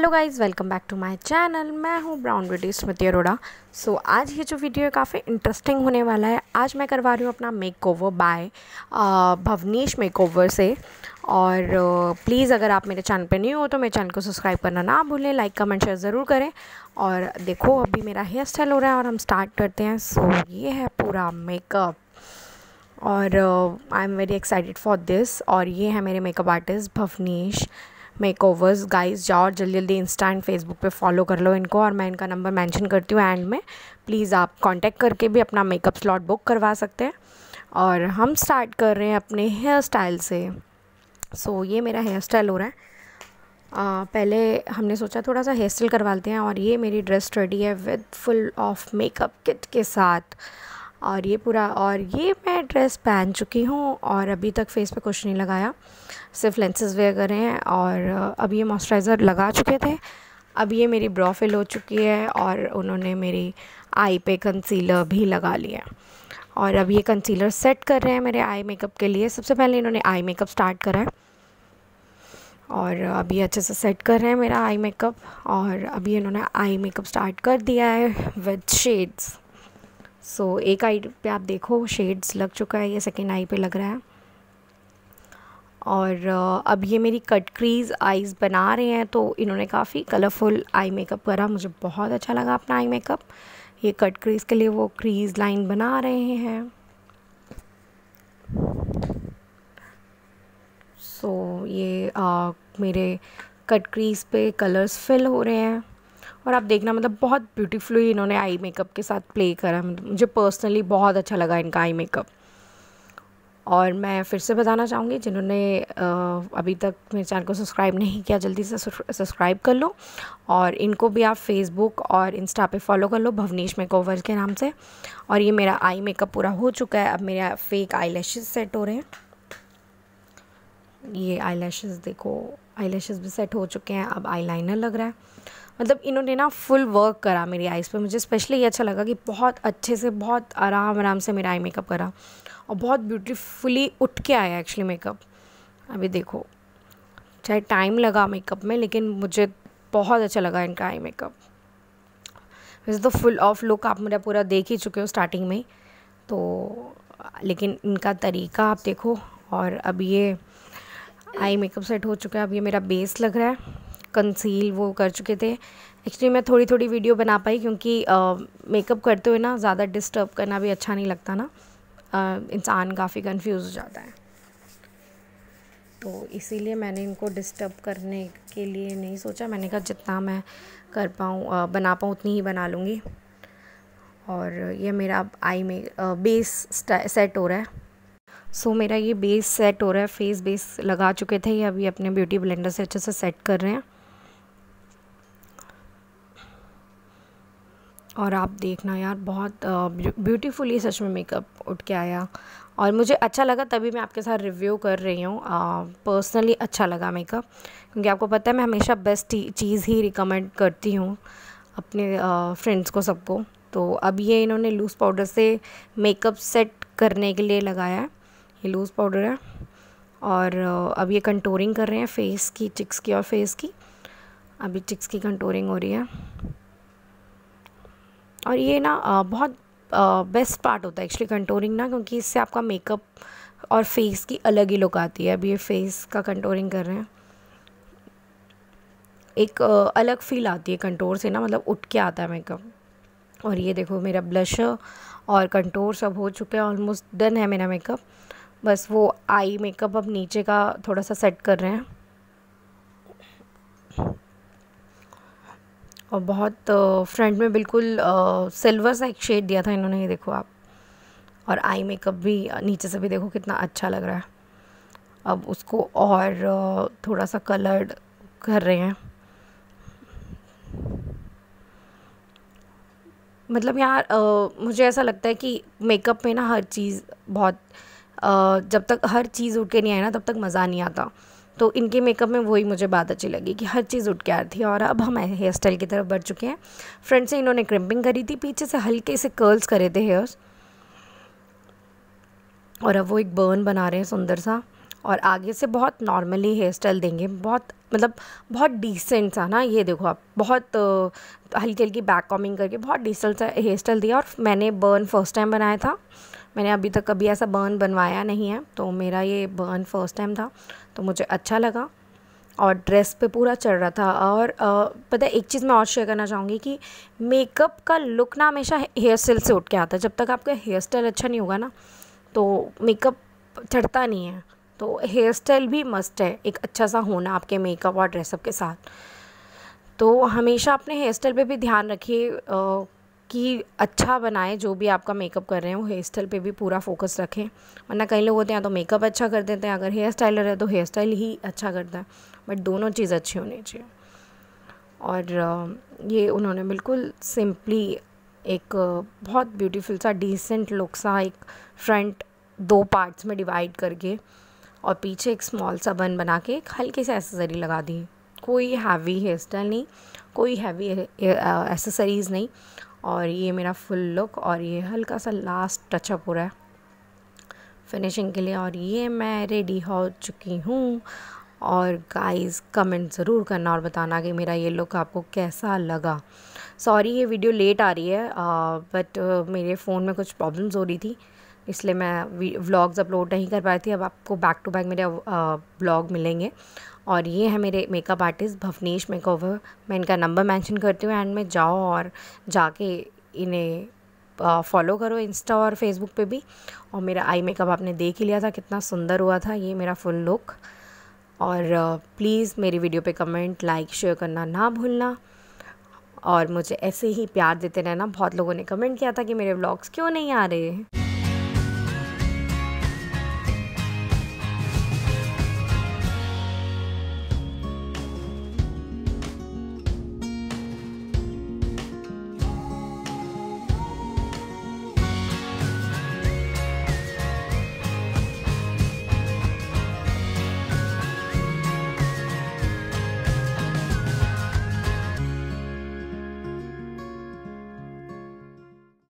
hello guys welcome back to my channel मैं हूँ brown beauty Smriti Arora so आज ये जो वीडियो है काफ़ी इंटरेस्टिंग होने वाला है आज मैं करवा रही हूँ अपना मेकओवर बाय भवनीश मेकओवर से और प्लीज़ अगर आप मेरे चैनल पे न्यू हो तो मेरे चैनल को सब्सक्राइब करना ना भूलें लाइक कमेंट शेयर ज़रूर करें और देखो अभी मेरा हेयर स्टाइल हो रहा है और हम स्टार्ट करते हैं सो so, ये है पूरा मेकअप और I am very excited for this और ये है मेरे makeup artist Bhavnish makeovers guys जाओ जल्दी जल्दी इंस्टा एंड फेसबुक पे फॉलो कर लो इनको और मैं इनका नंबर मेंशन करती हूँ एंड में प्लीज़ आप कांटेक्ट करके भी अपना मेकअप स्लॉट बुक करवा सकते हैं और हम स्टार्ट कर रहे हैं अपने हेयर स्टाइल से सो so, ये मेरा हेयर स्टाइल हो रहा है आ, पहले हमने सोचा थोड़ा सा हेयर स्टाइल करवाते हैं और ये मेरी ड्रेस रेडी है with full of makeup kit के साथ और ये पूरा और ये मैं ड्रेस पहन चुकी हूँ और अभी तक फेस पे कुछ नहीं लगाया सिर्फ लेंसेज वेयर करें हैं और अब ये मॉइस्चराइज़र लगा चुके थे अब ये मेरी ब्रॉ फिल हो चुकी है और उन्होंने मेरी आई पे कंसीलर भी लगा लिया और अब ये कंसीलर सेट कर रहे हैं मेरे आई मेकअप के लिए सबसे पहले इन्होंने आई मेकअप स्टार्ट करा है और अभी अच्छे से सेट कर रहे हैं मेरा आई मेकअप और अभी इन्होंने आई मेकअप स्टार्ट कर दिया है विद शेड्स सो एक आई पे आप देखो शेड्स लग चुका है ये सेकेंड आई पे लग रहा है और अब ये मेरी कट क्रीज आईज़ बना रहे हैं तो इन्होंने काफ़ी कलरफुल आई मेकअप करा मुझे बहुत अच्छा लगा अपना आई मेकअप ये कट क्रीज़ के लिए वो क्रीज़ लाइन बना रहे हैं सो so, ये आ, मेरे कट क्रीज़ पे कलर्स फिल हो रहे हैं और आप देखना मतलब बहुत ब्यूटीफुली इन्होंने आई मेकअप के साथ प्ले करा मतलब मुझे पर्सनली बहुत अच्छा लगा इनका आई मेकअप और मैं फिर से बताना चाहूँगी जिन्होंने अभी तक मेरे चैनल को सब्सक्राइब नहीं किया जल्दी से सब्सक्राइब कर लो और इनको भी आप फेसबुक और इंस्टा पे फॉलो कर लो भवनीश मेकओवर के नाम से और ये मेरा आई मेकअप पूरा हो चुका है अब मेरा फेक आई सेट हो रहे हैं ये आई देखो आई भी सेट हो चुके हैं अब आई लग रहा है मतलब इन्होंने ना फुल वर्क करा मेरी आइज़ पे मुझे स्पेशली ये अच्छा लगा कि बहुत अच्छे से बहुत आराम आराम से मेरा आई मेकअप करा और बहुत ब्यूटीफुली उठ के आया एक्चुअली मेकअप अभी देखो चाहे टाइम लगा मेकअप में लेकिन मुझे बहुत अच्छा लगा इनका आई मेकअप वैसे तो फुल ऑफ लुक आप मेरा पूरा देख ही चुके हो स्टार्टिंग में तो लेकिन इनका तरीका आप देखो और अब ये आई मेकअप सेट हो चुका है अब ये मेरा बेस लग रहा है कंसील वो कर चुके थे एक्चुअली मैं थोड़ी थोड़ी वीडियो बना पाई क्योंकि मेकअप करते हुए ना ज़्यादा डिस्टर्ब करना भी अच्छा नहीं लगता ना इंसान काफ़ी कंफ्यूज हो जाता है तो इसीलिए मैंने इनको डिस्टर्ब करने के लिए नहीं सोचा मैंने कहा जितना मैं कर पाऊँ बना पाऊँ उतनी ही बना लूँगी और ये मेरा आई में बेस सेट हो रहा है सो so, मेरा ये बेस सेट हो रहा है फेस बेस लगा चुके थे ये अभी अपने ब्यूटी ब्लेंडर से अच्छे से सेट कर रहे हैं और आप देखना यार बहुत ब्यूटीफुली सच में मेकअप उठ के आया और मुझे अच्छा लगा तभी मैं आपके साथ रिव्यू कर रही हूँ पर्सनली अच्छा लगा मेकअप क्योंकि आपको पता है मैं हमेशा बेस्ट चीज़ ही रिकमेंड करती हूँ अपने फ्रेंड्स को सबको तो अब ये इन्होंने लूज़ पाउडर से मेकअप सेट करने के लिए लगाया है ये लूज़ पाउडर है और अब ये कंटोरिंग कर रहे हैं फेस की चिक्स की और फेस की अभी चिक्स की कंटोरिंग हो रही है और ये ना बहुत बेस्ट पार्ट होता है एक्चुअली कंटोरिंग ना क्योंकि इससे आपका मेकअप और फेस की अलग ही लुक आती है अभी ये फेस का कंटोरिंग कर रहे हैं एक अलग फील आती है कंटोर से ना मतलब उठ के आता है मेकअप और ये देखो मेरा ब्लश और कंटोर सब हो चुके हैं ऑलमोस्ट डन है मेरा मेकअप बस वो आई मेकअप अब नीचे का थोड़ा सा सेट कर रहे हैं और बहुत फ्रंट में बिल्कुल सिल्वर सा एक शेड दिया था इन्होंने ये देखो आप और आई मेकअप भी नीचे से भी देखो कितना अच्छा लग रहा है अब उसको और थोड़ा सा कलर्ड कर रहे हैं मतलब यार आ, मुझे ऐसा लगता है कि मेकअप में ना हर चीज़ बहुत आ, जब तक हर चीज़ उठ के नहीं आए ना तब तक मज़ा नहीं आता तो इनके मेकअप में वही मुझे बात अच्छी लगी कि हर चीज़ उठ के आ रही थी और अब हम हेयर स्टाइल की तरफ बढ़ चुके हैं फ्रंट से इन्होंने क्रिम्पिंग करी थी पीछे से हल्के से कर्ल्स करे थे हेयर्स और अब वो एक बर्न बना रहे हैं सुंदर सा और आगे से बहुत नॉर्मली हेयर स्टाइल देंगे बहुत मतलब बहुत डिसेंट सा ना ये देखो आप बहुत हल्की हल्की बैक कॉमिंग करके बहुत डिसेंट सा हेयर स्टाइल दिया और मैंने बर्न फर्स्ट टाइम बनाया था मैंने अभी तक कभी ऐसा बर्न बनवाया नहीं है तो मेरा ये बर्न फर्स्ट टाइम था तो मुझे अच्छा लगा और ड्रेस पे पूरा चढ़ रहा था और पता है एक चीज़ मैं और शेयर करना चाहूँगी कि मेकअप का लुक ना हमेशा हेयर स्टाइल से उठ के आता है जब तक आपका हेयर स्टाइल अच्छा नहीं होगा ना तो मेकअप चढ़ता नहीं है तो हेयर स्टाइल भी मस्ट है एक अच्छा सा होना आपके मेकअप और ड्रेसअप के साथ तो हमेशा अपने हेयर स्टाइल पर भी ध्यान रखिए कि अच्छा बनाएं जो भी आपका मेकअप कर रहे वो हेयर स्टाइल पर भी पूरा फोकस रखें वरना कई लोग होते हैं हाँ, तो मेकअप अच्छा कर देते हैं अगर हेयर स्टाइलर है तो हेयर स्टाइल ही अच्छा करता है बट दोनों चीज़ अच्छी होनी चाहिए और ये उन्होंने बिल्कुल सिंपली एक बहुत ब्यूटीफुल सा डिसेंट लुक सा एक फ्रंट दो पार्ट्स में डिवाइड करके और पीछे एक स्मॉल सा बन बना के एक हल्की सी एसेसरी लगा दी कोई हैवी हेयर स्टाइल नहीं कोई हैवी एसेसरीज़ नहीं और ये मेरा फुल लुक और ये हल्का सा लास्ट टचअप हो रहा है फिनिशिंग के लिए और ये मैं रेडी हो चुकी हूँ और गाइस कमेंट ज़रूर करना और बताना कि मेरा ये लुक आपको कैसा लगा सॉरी ये वीडियो लेट आ रही है बट मेरे फ़ोन में कुछ प्रॉब्लम्स हो रही थी इसलिए मैं व्लॉग्स अपलोड नहीं कर पाई थी अब आपको बैक टू बैक मेरे व्लॉग मिलेंगे और ये है मेरे मेकअप आर्टिस्ट भवनीश मेकओवर मैं इनका नंबर मेंशन करती हूँ एंड मैं जाओ और जाके इन्हें फॉलो करो इंस्टा और फेसबुक पे भी और मेरा आई मेकअप आपने देख ही लिया था कितना सुंदर हुआ था ये मेरा फुल लुक और प्लीज़ मेरी वीडियो पे कमेंट लाइक शेयर करना ना भूलना और मुझे ऐसे ही प्यार देते रहना बहुत लोगों ने कमेंट किया था कि मेरे व्लॉग्स क्यों नहीं आ रहे हैं